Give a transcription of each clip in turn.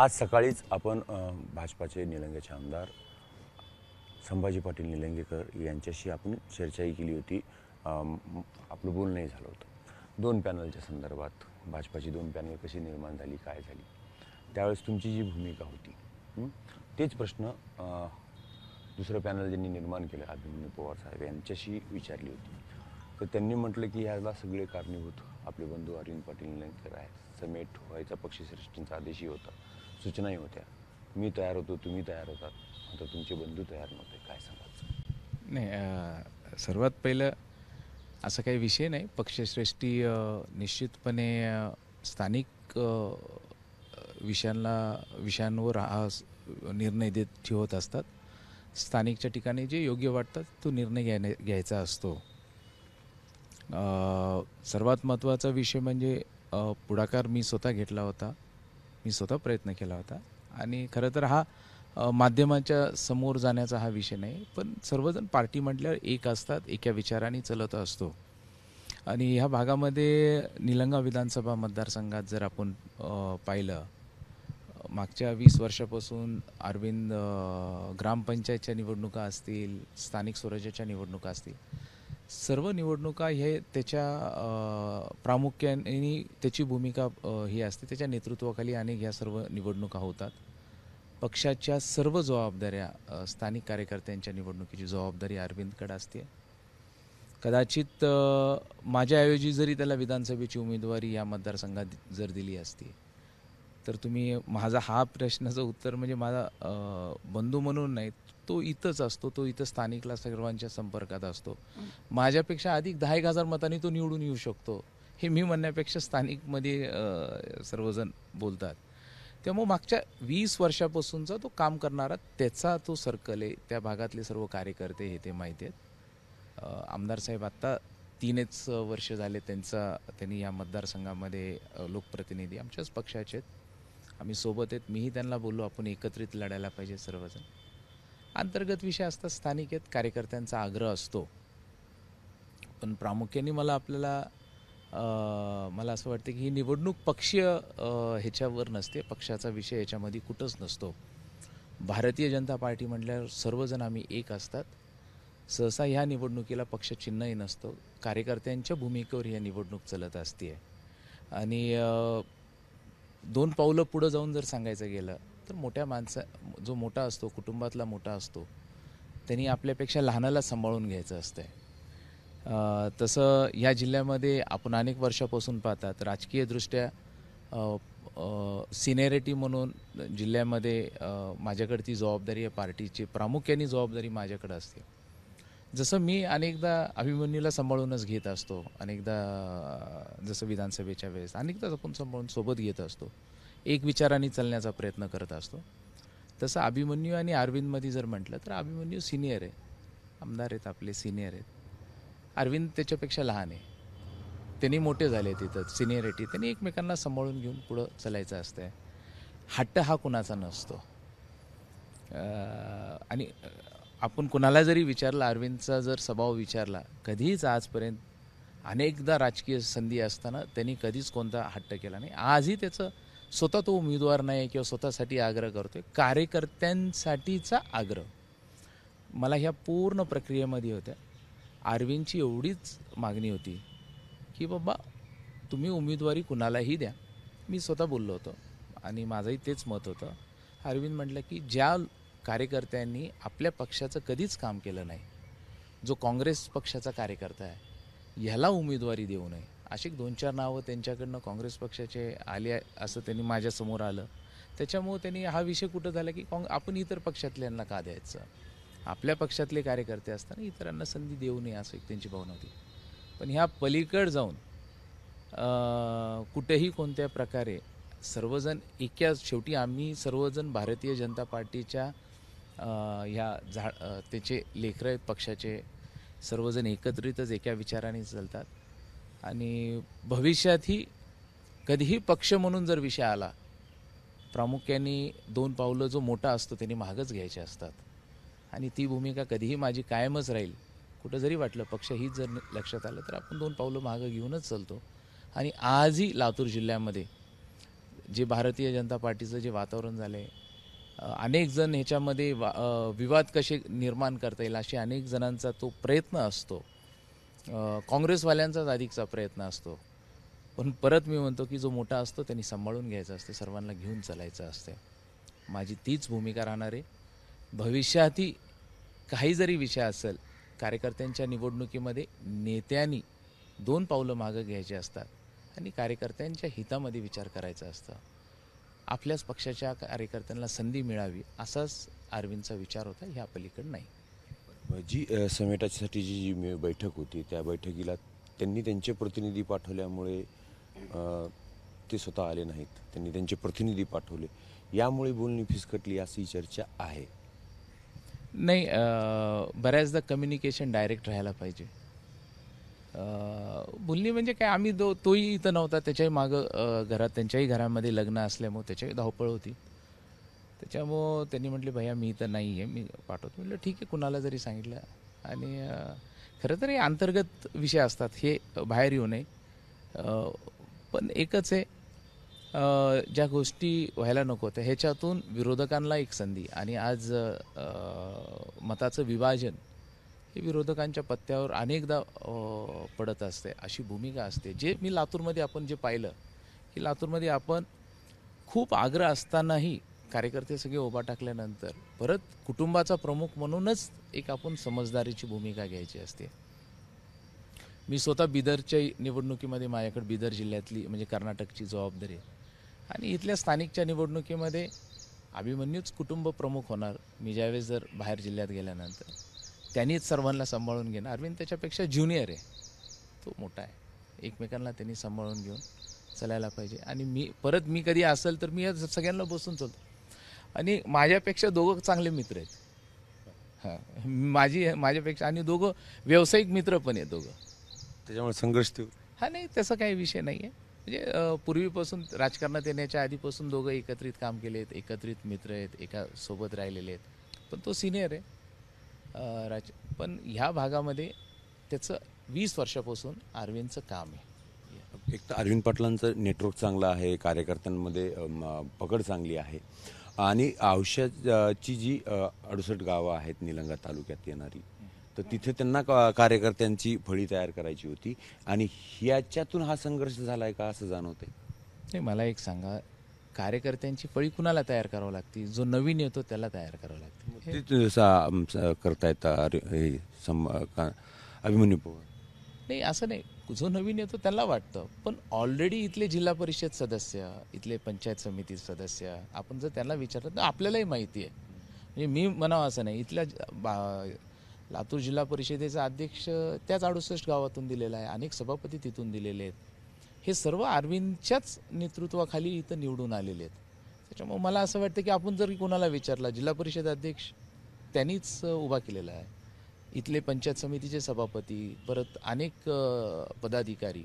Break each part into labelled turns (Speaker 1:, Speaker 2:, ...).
Speaker 1: आज सकाळीच आपण भाजपाचे निलंग्याचे आमदार संभाजी पाटील निलंगेकर यांच्याशी आपण चर्चाही केली होती आपलं बोलणंही झालं होतं दोन पॅनलच्या संदर्भात भाजपाची दोन पॅनल कशी निर्माण झाली काय झाली त्यावेळेस तुमची जी भूमिका होती तेच प्रश्न दुसरं पॅनल ज्यांनी निर्माण केलं अभिमन्यू पवार साहेब यांच्याशी विचारली होती तर त्यांनी म्हटलं की ह्याला सगळे कारणीभूत आपले बंधू अरविंद पाटील निलंगेकर आहे समेट व्हायचा पक्षश्रेष्ठींचा आदेशही होता सूचनाही होत्या मी तयार होतो तुम्ही तयार होतात आता तुमचे बंधू तयार नव्हते काय सांगायचं
Speaker 2: नाही सर्वात पहिलं असा काही विषय नाही पक्षश्रेष्ठी निश्चितपणे स्थानिक विषयांना विषयांवर हा निर्णय देत ठेवत असतात स्थानिकच्या ठिकाणी जे योग्य वाटतात तो निर्णय घ्याय घ्यायचा असतो सर्वात महत्त्वाचा विषय म्हणजे पुढाकार मी स्वतः घेतला होता मी स्वतः प्रयत्न केला होता आणि खरं तर हा माध्यमाच्या समोर जाण्याचा हा विषय नाही पण सर्वजण पार्टी म्हटल्यावर एक असतात एका विचाराने चलत असतो आणि ह्या भागामध्ये निलंगा विधानसभा मतदारसंघात जर आपण पाहिलं मागच्या वीस वर्षापासून अरविंद ग्रामपंचायतच्या निवडणुका असतील स्थानिक स्वराज्याच्या निवडणुका असतील सर्व निवडणुका हे त्याच्या प्रामुख्याने त्याची भूमिका ही असते त्याच्या नेतृत्वाखाली अनेक ह्या सर्व निवडणुका होतात पक्षाच्या सर्व जबाबदाऱ्या स्थानिक कार्यकर्त्यांच्या निवडणुकीची जबाबदारी अरविंदकडे असते कदाचित माझ्याऐवजी जरी त्याला विधानसभेची उमेदवारी या मतदारसंघात जर दिली असती तर तुम्ही माझा हा प्रश्नाचं उत्तर म्हणजे माझा बंधू म्हणून नाही तो इथंच असतो तो इथं स्थानिकला सर्वांच्या संपर्कात असतो माझ्यापेक्षा अधिक दहा एक हजार मतांनी तो निवडून येऊ शकतो हे मी म्हणण्यापेक्षा स्थानिकमध्ये सर्वजण बोलतात त्यामुळं मागच्या वीस वर्षापासूनचा तो काम करणारा त्याचा तो सर्कल आहे त्या भागातले सर्व कार्यकर्ते हे ते माहिती आहेत आमदार साहेब आत्ता तीनच वर्ष झाले त्यांचा त्यांनी या मतदारसंघामध्ये लोकप्रतिनिधी आमच्याच पक्षाचे आहेत आम्ही सोबत आहेत मीही त्यांना बोललो आपण एकत्रित लढायला पाहिजे सर्वजण अंतर्गत विषय असतात स्थानिक आहेत कार्यकर्त्यांचा आग्रह असतो पण प्रामुख्याने मला आपल्याला मला असं वाटतं की ही निवडणूक पक्षीय ह्याच्यावर नसते पक्षाचा विषय ह्याच्यामध्ये कुठंच नसतो भारतीय जनता पार्टी म्हटल्यावर सर्वजण आम्ही एक असतात सहसा ह्या निवडणुकीला पक्षचिन्हही नसतो कार्यकर्त्यांच्या भूमिकेवर ही निवडणूक चलत असते आणि दोन पावलं पुढं जाऊन जर सांगायचं गेलं तर मोठ्या माणसा जो मोठा असतो कुटुंबातला मोठा असतो त्यांनी आपल्यापेक्षा लहानाला सांभाळून घ्यायचं असतंय तसं या जिल्ह्यामध्ये आपण अनेक वर्षापासून पाहतात राजकीयदृष्ट्या सिनेरिटी म्हणून जिल्ह्यामध्ये माझ्याकडे ती जबाबदारी आहे पार्टीची प्रामुख्याने जबाबदारी माझ्याकडे असते जसं मी अनेकदा अभिमन्यूला सांभाळूनच घेत असतो अनेकदा जसं विधानसभेच्या वेळेस अनेकदा आपण सांभाळून सोबत घेत असतो एक विचाराने चालण्याचा प्रयत्न करत असतो तसं अभिमन्यू आणि अरविंदमध्ये जर म्हटलं तर अभिमन्यू सिनियर आहे आमदार आहेत आपले सिनियर आहेत अरविंद त्याच्यापेक्षा लहान आहे त्यांनी मोठे झाले तिथं सिनियरिटी त्यांनी एकमेकांना सांभाळून घेऊन पुढं चलायचं असतं हट्ट हा कुणाचा नसतो आणि आपण कुणाला जरी विचारला अरविंदचा जर स्वभाव विचारला कधीच आजपर्यंत अनेकदा राजकीय संधी असताना त्यांनी कधीच कोणता हट्ट केला नाही आजही त्याचं स्वतः तो उमेदवार नाही किंवा स्वतःसाठी आग्रह करतोय कार्यकर्त्यांसाठीचा आग्रह मला ह्या पूर्ण प्रक्रियेमध्ये होत्या अरविंदची एवढीच मागणी होती की बाबा तुम्ही उमेदवारी कुणालाही द्या मी स्वतः बोललो होतो आणि माझंही तेच मत होतं अरविंद म्हटलं की ज्या कार्यकर्त्यांनी आपल्या पक्षाचं कधीच काम केलं नाही जो काँग्रेस पक्षाचा कार्यकर्ता आहे ह्याला उमेदवारी देऊ नये अशी दोन चार नावं त्यांच्याकडनं काँग्रेस पक्षाचे आले असं त्यांनी माझ्यासमोर आलं त्याच्यामुळं त्यांनी हा विषय कुठं झाला की काँग आपण इतर पक्षातल्यांना का द्यायचं आपल्या पक्षातले कार्यकर्ते असताना इतरांना संधी देऊ नये असं एक त्यांची भावना होती पण ह्या पलीकड जाऊन कुठेही कोणत्या प्रकारे सर्वजण एक्या शेवटी आम्ही सर्वजण भारतीय जनता पार्टीच्या ह्या झाड त्याचे लेकरं आहेत पक्षाचे सर्वजण एकत्रितच एका विचाराने चालतात आणि भविष्यातही कधीही पक्ष म्हणून जर विषय आला प्रामुख्याने दोन पावलं जो मोठा असतो त्यांनी मागच घ्यायचे असतात आणि ती भूमिका कधीही माझी कायमच राहील कुठं जरी वाटलं पक्ष हीच जर लक्षात आलं तर आपण दोन पावलं मागं घेऊनच चालतो आणि आजही लातूर जिल्ह्यामध्ये जे भारतीय जनता पार्टीचं जे वातावरण झालं आहे अनेक जण ह्याच्यामध्ये विवाद कसे निर्माण करता येईल असे अनेक जणांचा तो प्रयत्न असतो काँग्रेसवाल्यांचाच अधिकचा प्रयत्न असतो पण परत मी म्हणतो की जो मोठा असतो त्यांनी सांभाळून घ्यायचा असते सर्वांना घेऊन चालायचं असते माझी तीच भूमिका राहणार आहे भविष्यातही काही जरी विषय असेल कार्यकर्त्यांच्या निवडणुकीमध्ये नेत्यांनी दोन पावलं मागं घ्यायची असतात आणि कार्यकर्त्यांच्या हितामध्ये विचार करायचा असतं आपल्याच पक्षाच्या कार्यकर्त्यांना संधी मिळावी असाच अरविंदचा विचार होता ह्या पलीकडे नाही
Speaker 1: जी समेटासाठी जी जी बैठक होती त्या बैठकीला त्यांनी त्यांचे प्रतिनिधी पाठवल्यामुळे ते स्वतः आले नाहीत त्यांनी त्यांचे प्रतिनिधी पाठवले यामुळे बोलणी फिसकटली अशी चर्चा आहे
Speaker 2: नाही बऱ्याचदा कम्युनिकेशन डायरेक्ट राहायला पाहिजे बोलणी म्हणजे काय आम्ही दो तोही इथं नव्हता त्याच्याही मागं घरात त्यांच्याही घरामध्ये लग्न असल्यामुळं त्याच्याही धावपळ होती त्याच्यामुळं त्यांनी म्हटले भैया मी इथं नाही आहे मी पाठवतो म्हटलं ठीक आहे कुणाला जरी सांगितलं आणि खरं तर हे अंतर्गत विषय असतात हे बाहेर येऊ नये पण एकच आहे ज्या गोष्टी व्हायला नको होत्या ह्याच्यातून विरोधकांना एक संधी आणि आज मताचं विभाजन हे विरोधकांच्या पत्त्यावर अनेकदा पडत असते अशी भूमिका असते जे मी लातूरमध्ये आपण जे पाहिलं की लातूरमध्ये आपण खूप आग्रह असतानाही कार्यकर्ते सगळे उभा टाकल्यानंतर परत कुटुंबाचा प्रमुख म्हणूनच एक आपण समजदारीची भूमिका घ्यायची असते मी स्वतः बिदरच्या निवडणुकीमध्ये माझ्याकडे बिदर जिल्ह्यातली म्हणजे कर्नाटकची जबाबदारी आहे आणि इथल्या स्थानिकच्या निवडणुकीमध्ये अभिमन्यूच कुटुंब प्रमुख होणार मी ज्यावेळेस जर बाहेर जिल्ह्यात गेल्यानंतर त्यांनीच सर्वांना सांभाळून घेणं अरविंद त्याच्यापेक्षा ज्युनियर आहे तो मोठा आहे एकमेकांना त्यांनी सांभाळून घेऊन चालायला पाहिजे आणि मी परत मी कधी असेल तर मी सगळ्यांना बसून चलतो आणि माझ्यापेक्षा दोघं चांगले मित्र आहेत हां माझी माझ्यापेक्षा आणि दोघं व्यावसायिक मित्र पण आहेत दोघं त्याच्यामुळे संघर्ष हा नाही तसा काही विषय नाही आहे म्हणजे पूर्वीपासून राजकारणात येण्याच्या आधीपासून दोघं एकत्रित काम केले आहेत एकत्रित मित्र आहेत एका सोबत राहिलेले आहेत पण तो सिनियर आहे राज पण ह्या भागामध्ये त्याचं वीस वर्षापासून अरविंदचं काम आहे
Speaker 1: एक तर अरविंद पाटलांचं नेटवर्क चांगलं आहे कार्यकर्त्यांमध्ये पकड चांगली आहे आणि औषधाची जी अडुसठ गावं आहेत निलंगा तालुक्यात येणारी तर तिथे त्यांना कार्यकर्त्यांची फळी तयार करायची होती आणि ह्याच्यातून हा संघर्ष झाला आहे का असं जाणवते
Speaker 2: नाही मला एक सांगा कार्यकर्त्यांची फळी कुणाला तयार करावं लागते जो नवीन येतो त्याला तयार करावं लागते
Speaker 1: ते सा- आमचं येतं हे सम का- अभिमन्यू पवार
Speaker 2: नाही असं नाही जो नवीन येतो त्याला वाटतं पण ऑलरेडी इथले जिल्हा परिषद सदस्य इथले पंचायत समिती सदस्य आपण जर त्यांना विचारलं तर आपल्यालाही माहिती आहे म्हणजे मी म्हणावं असं नाही इथल्या लातूर जिल्हा परिषदेचा अध्यक्ष त्याच अडुसष्ट गावातून दिलेला आहे अनेक सभापती तिथून दिलेले आहेत हे सर्व अरविंदच्याच नेतृत्वाखाली इथं निवडून आलेले आहेत त्याच्यामुळे मला असं वाटतं की आपण जर कोणाला विचारला जिल्हा परिषद अध्यक्ष त्यांनीच उभा केलेला आहे इथले पंचायत समितीचे सभापती परत अनेक पदाधिकारी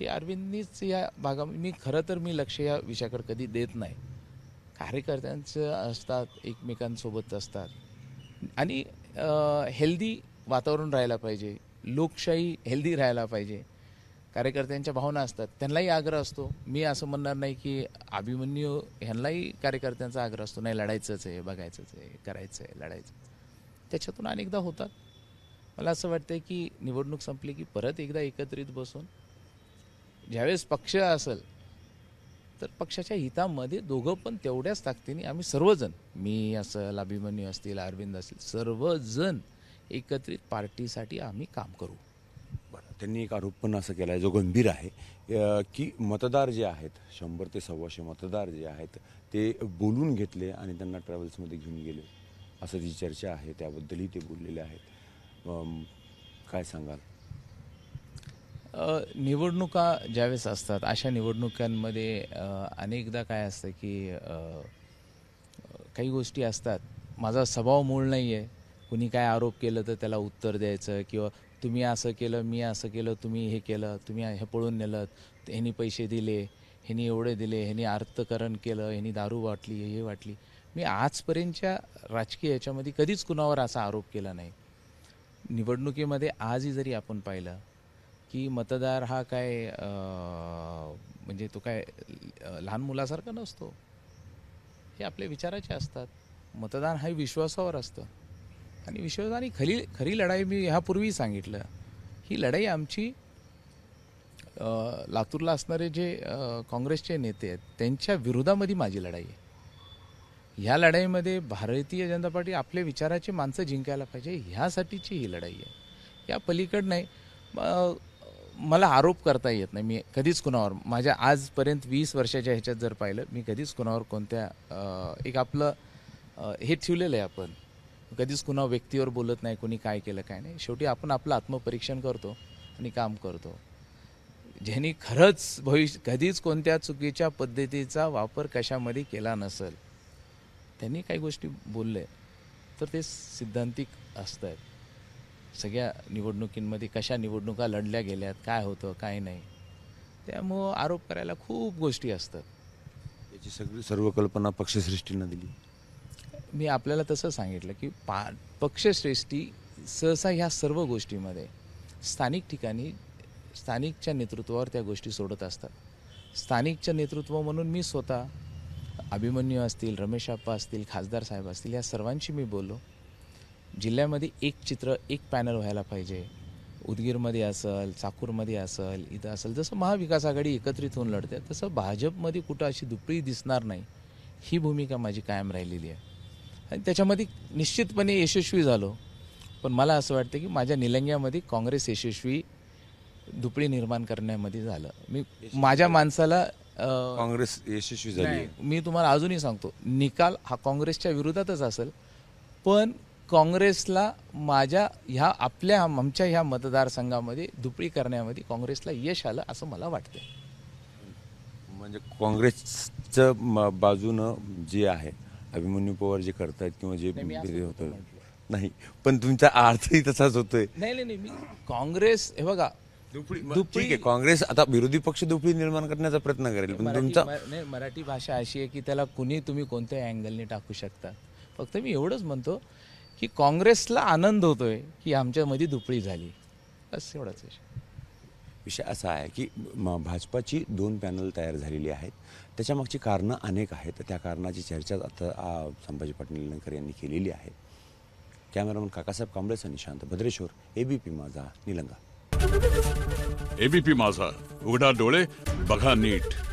Speaker 2: हे अरविंदनीच या भागा मी खरं तर मी लक्ष या विषयाकडे कधी देत नाही कार्यकर्त्यांचं असतात एकमेकांसोबत असतात आणि हेल्दी वातावरण राहायला पाहिजे लोकशाही हेल्दी राहायला पाहिजे कार्यकर्त्यांच्या भावना असतात त्यांनाही आग्रह असतो मी असं म्हणणार नाही की अभिमन्यू ह्यांनाही कार्यकर्त्यांचा आग्रह असतो नाही लढायचंच आहे बघायचंच आहे करायचं आहे लढायचं त्याच्यातून अनेकदा होतात मला असं वाटतं की निवडणूक संपली की परत एकदा एकत्रित बसून ज्यावेळेस पक्ष असेल तर पक्षाच्या हितामध्ये दोघं पण तेवढ्याच ताकदीने आम्ही सर्वजण मी असेल अभिमन्यू असतील अरविंद असतील सर्वजण
Speaker 1: एकत्रित पार्टीसाठी आम्ही काम करू त्यांनी एक आरोप पण असं केला आहे जो गंभीर आहे की मतदार जे आहेत शंभर ते सव्वाशे मतदार जे आहेत ते बोलून घेतले आणि त्यांना ट्रॅव्हल्समध्ये घेऊन गेले असं जी चर्चा आहे त्याबद्दलही ते बोललेले आहेत काय सांगाल
Speaker 2: निवडणुका ज्यावेळेस असतात अशा निवडणुकांमध्ये अनेकदा काय असतं की काही गोष्टी असतात माझा स्वभाव मूळ नाही आहे कुणी काय आरोप केलं तर त्याला उत्तर द्यायचं किंवा तुम्ही असं केलं मी असं केलं तुम्ही हे केलं तुम्ही हे पळून नेलं ह्यांनी पैसे दिले ह्यांनी एवढे दिले ह्यांनी अर्थकरण केलं ह्यांनी दारू वाटली हे वाटली मी आजपर्यंतच्या राजकीय याच्यामध्ये कधीच कुणावर असा आरोप केला नाही निवडणुकीमध्ये आजही जरी आपण पाहिलं की मतदार हा काय म्हणजे तो काय लहान मुलासारखा नसतो हे आपले विचाराचे असतात मतदान हा विश्वासावर असतं आणि विश्वासाने खरी खरी लढाई मी ह्यापूर्वी सांगितलं ही लढाई आमची लातूरला असणारे जे काँग्रेसचे नेते आहेत त्यांच्या विरोधामध्ये माझी लढाई आहे ह्या लढाईमध्ये भारतीय जनता पार्टी आपल्या विचाराची माणसं जिंकायला पाहिजे ह्यासाठीची ही लढाई आहे या पलीकड नाही मला आरोप करता येत नाही मी कधीच कुणावर माझ्या आजपर्यंत वीस वर्षाच्या ह्याच्यात जर पाहिलं मी कधीच कुणावर कोणत्या एक आपलं हे ठेवलेलं आहे आपण कधीच कुणा व्यक्तीवर बोलत नाही कोणी काय केलं काय नाही शेवटी आपण आपलं आत्मपरीक्षण करतो आणि काम करतो ज्यांनी खरंच भविष्य कधीच कोणत्या चुकीच्या पद्धतीचा वापर कशामध्ये केला नसेल त्यांनी काही गोष्टी बोलले तर ते सिद्धांतिक असत आहेत सगळ्या निवडणुकींमध्ये कशा निवडणुका लढल्या गेल्यात काय होतं काय नाही त्यामुळं आरोप करायला खूप गोष्टी असतात
Speaker 1: याची सगळी सर्व कल्पना पक्षसृष्टीनं दिली
Speaker 2: मी आपल्याला तसं सांगितलं की पा पक्षश्रेष्ठी सहसा ह्या सर्व गोष्टीमध्ये स्थानिक ठिकाणी स्थानिकच्या नेतृत्वावर त्या गोष्टी सोडत असतात स्थानिकच्या नेतृत्व म्हणून मी स्वतः अभिमन्यू असतील रमेश आप्पा असतील खासदार साहेब असतील या सर्वांशी मी बोललो जिल्ह्यामध्ये एक चित्र एक पॅनल व्हायला पाहिजे उदगीरमध्ये असेल चाकूरमध्ये असेल इथं असेल जसं महाविकास आघाडी एकत्रित होऊन लढते तसं भाजपमध्ये कुठं अशी दुपळी दिसणार नाही ही भूमिका माझी कायम राहिलेली आहे आणि त्याच्यामध्ये निश्चितपणे यशस्वी झालो पण मला असं वाटतं की माझ्या निलंग्यामध्ये काँग्रेस यशस्वी दुपळी निर्माण करण्यामध्ये झालं मी माझ्या माणसाला
Speaker 1: काँग्रेस यशस्वी झाली
Speaker 2: मी तुम्हाला अजूनही सांगतो निकाल हा काँग्रेसच्या विरोधातच असेल पण काँग्रेसला माझ्या ह्या आपल्या आमच्या ह्या मतदारसंघामध्ये दुपळी करण्यामध्ये काँग्रेसला यश आलं असं
Speaker 1: मला वाटतं म्हणजे काँग्रेसचं बाजूनं जे आहे अभिमन्यू पवार जे करतात किंवा जे होत नाही पण तुमचा अर्थही तसाच होतोय
Speaker 2: नाही काँग्रेस हे बघा
Speaker 1: काँग्रेस आता विरोधी पक्ष दुपळी निर्माण करण्याचा प्रयत्न करेल मराठी
Speaker 2: तुमचा मराठी भाषा अशी आहे की त्याला कुणी तुम्ही कोणत्या अँगलने टाकू शकता फक्त मी एवढंच म्हणतो की काँग्रेसला आनंद होतोय की आमच्यामध्ये दुपळी झाली बस एवढाच
Speaker 1: विषय असा आहे की म भाजपाची दोन पॅनल तयार झालेली आहेत त्याच्यामागची कारणं अनेक आहेत त्या कारणाची चर्चा आता संभाजी पाटील निलंकर यांनी केलेली आहे कॅमेरामन काकासाहेब कांबळेचा निशांत भद्रेश्वर एबीपी माझा निलंगा एबीपी माझा उघडा डोळे बघा नीट